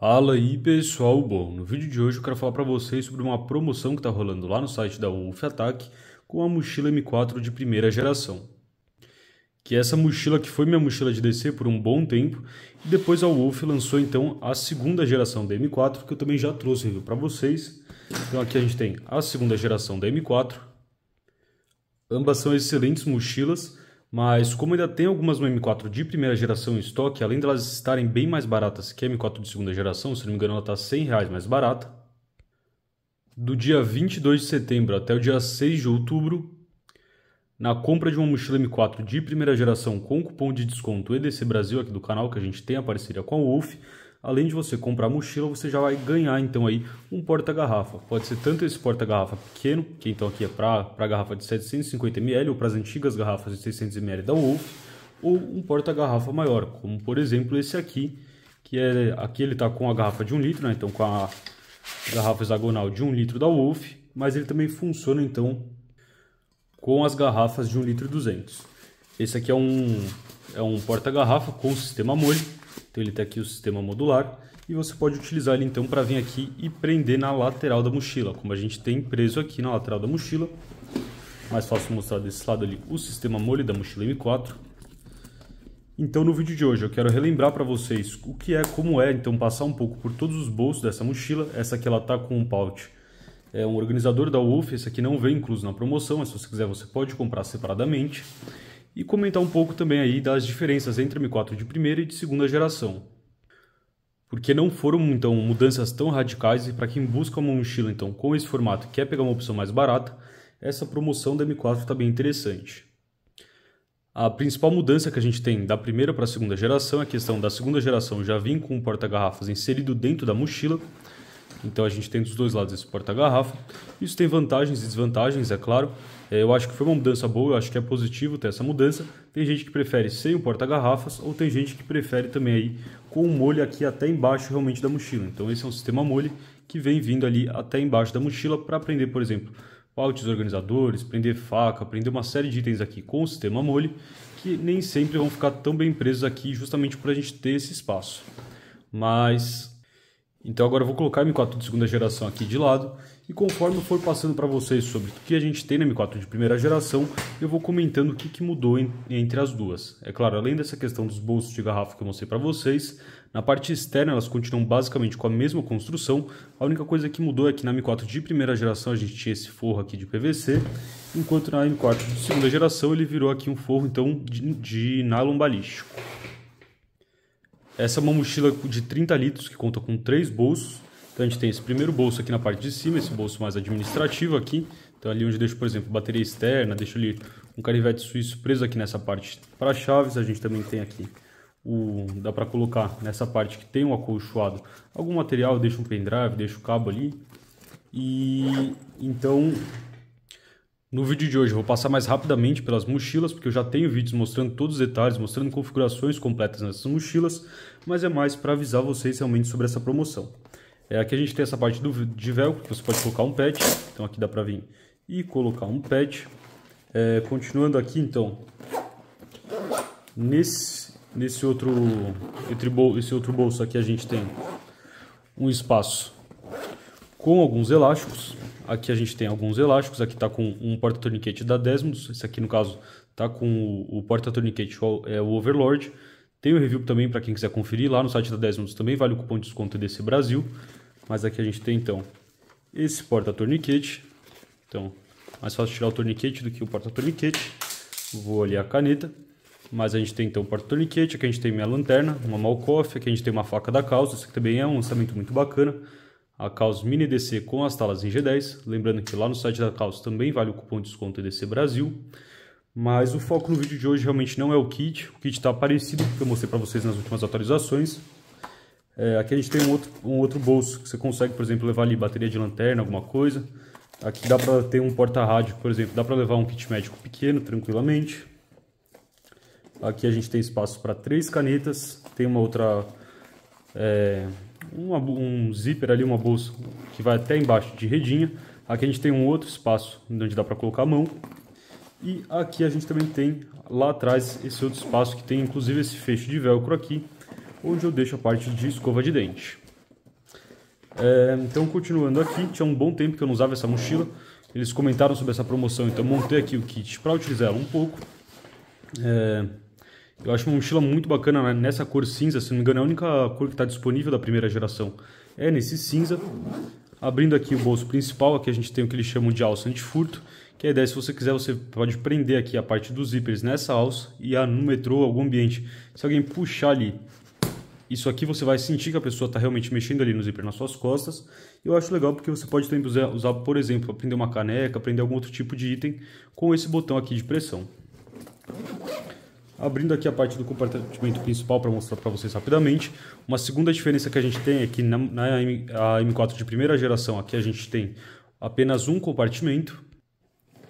Fala aí pessoal, bom, no vídeo de hoje eu quero falar para vocês sobre uma promoção que está rolando lá no site da Wolf Attack com a mochila M4 de primeira geração. Que é essa mochila que foi minha mochila de DC por um bom tempo e depois a Wolf lançou então a segunda geração da M4 que eu também já trouxe para vocês. Então aqui a gente tem a segunda geração da M4. Ambas são excelentes mochilas mas como ainda tem algumas no M4 de primeira geração em estoque, além delas elas estarem bem mais baratas que a M4 de segunda geração, se não me engano ela está R$100 mais barata, do dia 22 de setembro até o dia 6 de outubro, na compra de uma mochila M4 de primeira geração com cupom de desconto EDC Brasil aqui do canal, que a gente tem a parceria com a Wolf, além de você comprar mochila, você já vai ganhar então aí um porta-garrafa. Pode ser tanto esse porta-garrafa pequeno, que então aqui é para garrafa de 750ml ou para as antigas garrafas de 600ml da Wolf, ou um porta-garrafa maior, como por exemplo esse aqui, que é aqui ele está com a garrafa de 1 litro, né? então com a garrafa hexagonal de 1 litro da Wolf, mas ele também funciona então com as garrafas de 1 litro e 200. Esse aqui é um, é um porta-garrafa com sistema molho. Então ele tem tá aqui o sistema modular. E você pode utilizar ele então para vir aqui e prender na lateral da mochila. Como a gente tem preso aqui na lateral da mochila. Mais fácil mostrar desse lado ali o sistema molho da mochila M4. Então no vídeo de hoje eu quero relembrar para vocês o que é, como é, então passar um pouco por todos os bolsos dessa mochila. Essa aqui ela tá com um pouch, é um organizador da Wolf, esse aqui não vem incluso na promoção, mas se você quiser você pode comprar separadamente e comentar um pouco também aí das diferenças entre a m 4 de primeira e de segunda geração. Porque não foram então mudanças tão radicais e para quem busca uma mochila então com esse formato e quer pegar uma opção mais barata, essa promoção da m 4 está bem interessante. A principal mudança que a gente tem da primeira para a segunda geração é a questão da segunda geração já vir com o porta-garrafas inserido dentro da mochila, então a gente tem dos dois lados esse porta-garrafa. Isso tem vantagens e desvantagens, é claro. É, eu acho que foi uma mudança boa, eu acho que é positivo ter essa mudança. Tem gente que prefere sem o porta-garrafas ou tem gente que prefere também aí com o molho aqui até embaixo realmente da mochila. Então esse é um sistema molho que vem vindo ali até embaixo da mochila para prender, por exemplo, pautes organizadores, prender faca, prender uma série de itens aqui com o sistema molho que nem sempre vão ficar tão bem presos aqui justamente para a gente ter esse espaço. Mas então agora eu vou colocar a M4 de segunda geração aqui de lado e conforme eu for passando para vocês sobre o que a gente tem na M4 de primeira geração, eu vou comentando o que, que mudou em, entre as duas. É claro, além dessa questão dos bolsos de garrafa que eu mostrei para vocês, na parte externa elas continuam basicamente com a mesma construção, a única coisa que mudou é que na M4 de primeira geração a gente tinha esse forro aqui de PVC, enquanto na M4 de segunda geração ele virou aqui um forro então de, de nylon balístico. Essa é uma mochila de 30 litros que conta com três bolsos. Então a gente tem esse primeiro bolso aqui na parte de cima, esse bolso mais administrativo aqui. Então ali onde deixo, por exemplo, bateria externa, deixo ali um carivete suíço preso aqui nessa parte para chaves. A gente também tem aqui o dá para colocar nessa parte que tem um acolchoado algum material, deixa um pendrive, deixa o cabo ali. E então no vídeo de hoje eu vou passar mais rapidamente pelas mochilas, porque eu já tenho vídeos mostrando todos os detalhes, mostrando configurações completas nessas mochilas, mas é mais para avisar vocês realmente sobre essa promoção. É, aqui a gente tem essa parte do, de velcro, que você pode colocar um pad, então aqui dá para vir e colocar um pad. É, continuando aqui então, nesse, nesse outro, outro bolso aqui a gente tem um espaço com alguns elásticos, Aqui a gente tem alguns elásticos, aqui está com um porta-torniquete da Desmos, esse aqui no caso está com o, porta-torniquete, é o Overlord. Tem o review também para quem quiser conferir lá no site da Desmos, também vale o cupom de desconto desse Brasil. Mas aqui a gente tem então esse porta-torniquete, então mais fácil tirar o torniquete do que o porta-torniquete. Vou ali a caneta. Mas a gente tem então o porta-torniquete, aqui a gente tem minha lanterna, uma Malkoff, aqui a gente tem uma faca da causa, isso aqui também é um lançamento muito bacana a Caos Mini DC com as talas em G10. Lembrando que lá no site da Caos também vale o cupom de desconto EDC Brasil. Mas o foco no vídeo de hoje realmente não é o kit. O kit está parecido com o que eu mostrei para vocês nas últimas atualizações. É, aqui a gente tem um outro, um outro bolso que você consegue, por exemplo, levar ali bateria de lanterna, alguma coisa. Aqui dá para ter um porta-rádio, por exemplo, dá para levar um kit médico pequeno tranquilamente. Aqui a gente tem espaço para três canetas, tem uma outra é, uma, um zíper ali, uma bolsa que vai até embaixo de redinha. Aqui a gente tem um outro espaço onde dá para colocar a mão. E aqui a gente também tem lá atrás esse outro espaço que tem inclusive esse fecho de velcro aqui, onde eu deixo a parte de escova de dente. É, então continuando aqui, tinha um bom tempo que eu não usava essa mochila. Eles comentaram sobre essa promoção, então montei aqui o kit para utilizar ela um pouco. É, eu acho uma mochila muito bacana né? nessa cor cinza, se não me engano é a única cor que está disponível da primeira geração. É nesse cinza. Abrindo aqui o bolso principal, aqui a gente tem o que eles chamam de alça antifurto, que é a ideia é se você quiser você pode prender aqui a parte dos zíperes nessa alça e a no metrô algum ambiente. Se alguém puxar ali, isso aqui você vai sentir que a pessoa está realmente mexendo ali no zíper nas suas costas. Eu acho legal porque você pode também usar, por exemplo, para prender uma caneca, prender algum outro tipo de item com esse botão aqui de pressão. Abrindo aqui a parte do compartimento principal para mostrar para vocês rapidamente, uma segunda diferença que a gente tem é que na, na M, a M4 de primeira geração aqui a gente tem apenas um compartimento,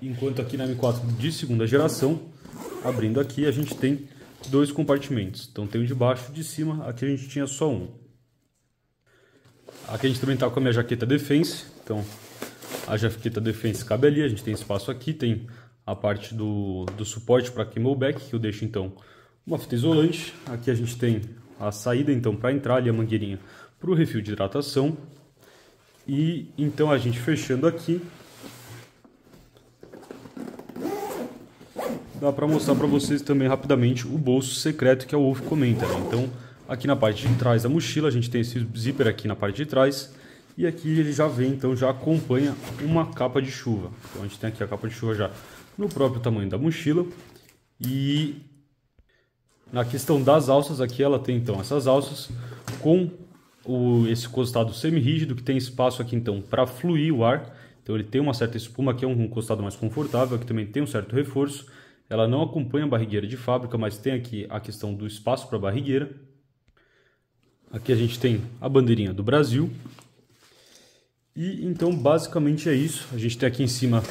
enquanto aqui na M4 de segunda geração, abrindo aqui, a gente tem dois compartimentos. Então tem o de baixo e de cima, aqui a gente tinha só um. Aqui a gente também está com a minha jaqueta Defense, então a jaqueta Defense cabe ali, a gente tem espaço aqui, tem a parte do, do suporte para back que eu deixo então uma fita isolante. Aqui a gente tem a saída então para entrar ali a mangueirinha para o refil de hidratação. E então a gente fechando aqui, dá para mostrar para vocês também rapidamente o bolso secreto que a Wolf comenta. Né? Então aqui na parte de trás da mochila a gente tem esse zíper aqui na parte de trás. E aqui ele já vem, então já acompanha uma capa de chuva. Então a gente tem aqui a capa de chuva já no próprio tamanho da mochila. E na questão das alças, aqui ela tem então essas alças com o, esse costado semi-rígido que tem espaço aqui então para fluir o ar. Então ele tem uma certa espuma, aqui é um costado mais confortável, aqui também tem um certo reforço. Ela não acompanha a barrigueira de fábrica, mas tem aqui a questão do espaço para a barrigueira. Aqui a gente tem a bandeirinha do Brasil. E então basicamente é isso. A gente tem aqui em cima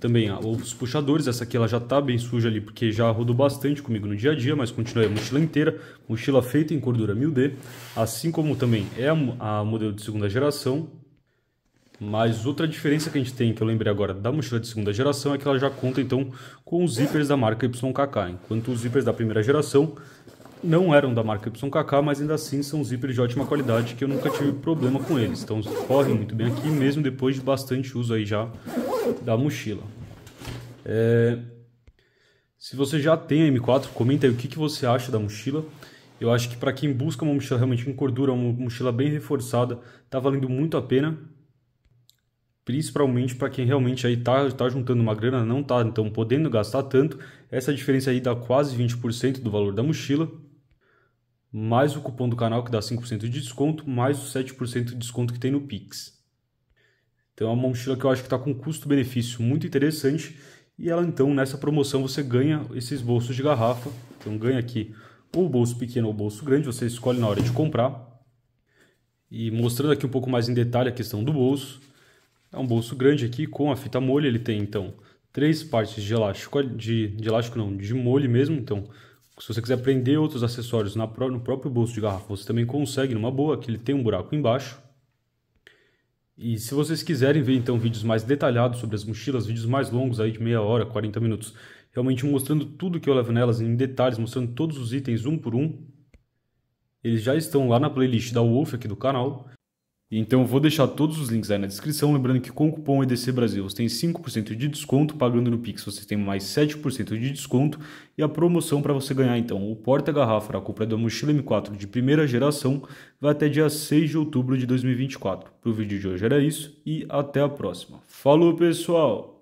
também os puxadores, essa aqui ela já está bem suja ali porque já rodou bastante comigo no dia a dia, mas continua a mochila inteira, mochila feita em cordura 1000D, assim como também é a, modelo de segunda geração. Mas outra diferença que a gente tem, que eu lembrei agora, da mochila de segunda geração é que ela já conta então com os zippers da marca YKK, enquanto os zippers da primeira geração não eram da marca YKK, mas ainda assim são zippers de ótima qualidade que eu nunca tive problema com eles. Então correm muito bem aqui, mesmo depois de bastante uso aí já da mochila. É, se você já tem a M4, comenta aí o que, que você acha da mochila. Eu acho que para quem busca uma mochila realmente com cordura, uma mochila bem reforçada, está valendo muito a pena. Principalmente para quem realmente aí tá, tá juntando uma grana, não tá então podendo gastar tanto. Essa diferença aí dá quase 20% do valor da mochila. Mais o cupom do canal que dá 5% de desconto, mais o 7% de desconto que tem no Pix. Então é uma mochila que eu acho que está com custo-benefício muito interessante e ela então nessa promoção você ganha esses bolsos de garrafa. Então ganha aqui ou o bolso pequeno ou o bolso grande, você escolhe na hora de comprar. E mostrando aqui um pouco mais em detalhe a questão do bolso. É um bolso grande aqui com a fita molha ele tem então três partes de elástico, de, de elástico não, de molho mesmo, então se você quiser prender outros acessórios no próprio bolso de garrafa, você também consegue numa boa, que ele tem um buraco embaixo. E se vocês quiserem ver então vídeos mais detalhados sobre as mochilas, vídeos mais longos aí de meia hora, 40 minutos, realmente mostrando tudo que eu levo nelas em detalhes, mostrando todos os itens um por um, eles já estão lá na playlist da Wolf aqui do canal. Então eu vou deixar todos os links aí na descrição, lembrando que com o cupom EDC Brasil você tem 5% de desconto, pagando no Pix você tem mais 7% de desconto e a promoção para você ganhar então o porta-garrafa a compra da mochila M4 de primeira geração vai até dia 6 de outubro de 2024. Para o vídeo de hoje era isso e até a próxima. Falou pessoal!